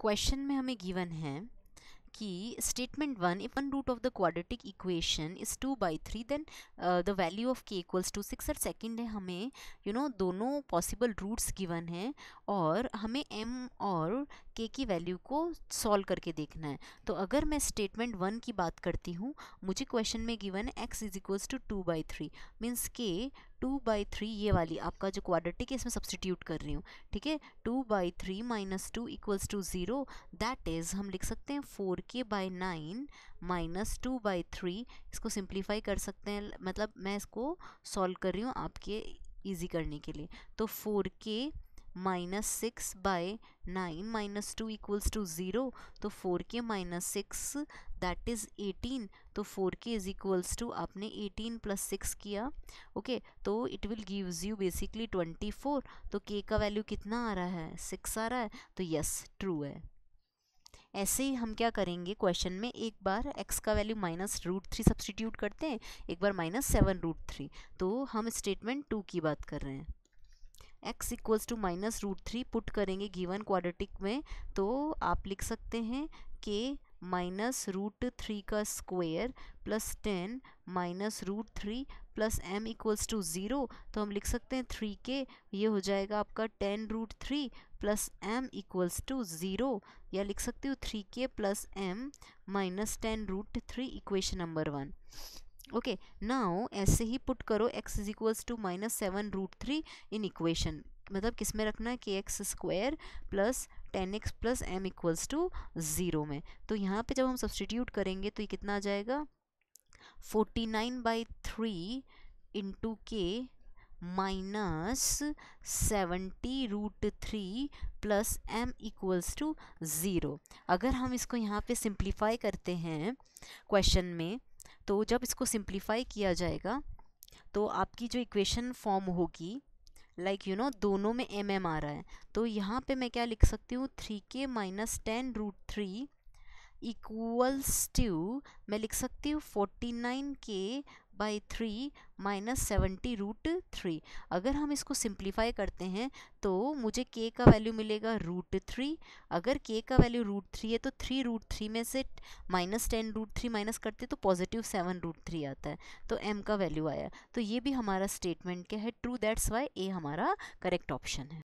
question में हमें given है कि statement one if one root of the quadratic equation is two by three then the value of k equals to six और second है हमें you you know know, दोनों possible roots given हैं और हमें एम और के की वैल्यू को सॉल्व करके देखना है तो अगर मैं स्टेटमेंट वन की बात करती हूँ मुझे क्वेश्चन में गिवन है x is equals to two by three means के टू बाई थ्री ये वाली आपका जो क्वाड्रेटिक है इसमें सब्सटीट्यूट कर रही हूँ ठीक है two by three minus two equals to zero that is हम लिख सकते हैं four k by nine minus two by three इसको सिंप्लीफाई कर सकते हैं मतलब मैं इसको सॉल्व कर रही हूँ आपके ईजी करने के लिए तो four k minus six by nine minus two equals to zero तो four k minus six that is eighteen तो four k is equals to आपने एटीन प्लस सिक्स किया ओके okay, तो it will gives you basically twenty four तो k का value कितना आ रहा है सिक्स आ रहा है तो यस yes, ट्रू है ऐसे ही हम क्या करेंगे क्वेश्चन में एक बार x का value minus root three substitute करते हैं एक बार माइनस सेवन रूट थ्री तो हम स्टेटमेंट टू की बात कर रहे हैं x equals to minus root three put करेंगे गिवन क्वाड्रेटिक में तो आप लिख सकते हैं के माइनस रूट थ्री का square plus ten minus root three plus m equals to zero तो हम लिख सकते हैं थ्री के ये हो जाएगा आपका ten root three plus m equals to zero या लिख सकते हो three k plus m minus ten root three equation number one okay now ऐसे ही पुट करो x is equals to minus seven root three in equation मतलब किस में रखना है कि x square plus ten x plus m equals to zero में तो यहाँ पे जब हम सब्सटीट्यूट करेंगे तो ये कितना आ जाएगा forty nine by three into k minus seventy root three plus m equals to zero अगर हम इसको यहाँ पे सिंप्लीफाई करते हैं क्वेश्चन में तो जब इसको सिंप्लीफाई किया जाएगा तो आपकी जो इक्वेशन फॉर्म होगी लाइक यू नो दोनों में एम एम आ रहा है तो यहाँ पे मैं क्या लिख सकती हूँ three k minus ten root three equals to मैं लिख सकती हूँ forty nine k by three minus seventy root three अगर हम इसको सिंप्लीफाई करते हैं तो मुझे के का वैल्यू मिलेगा रूट थ्री अगर के का वैल्यू रूट थ्री है तो थ्री रूट थ्री में से minus ten root three minus करते तो पॉजिटिव सेवन रूट थ्री आता है तो एम का वैल्यू आया तो ये भी हमारा स्टेटमेंट क्या है ट्रू दैट्स वाई ए हमारा करेक्ट ऑप्शन है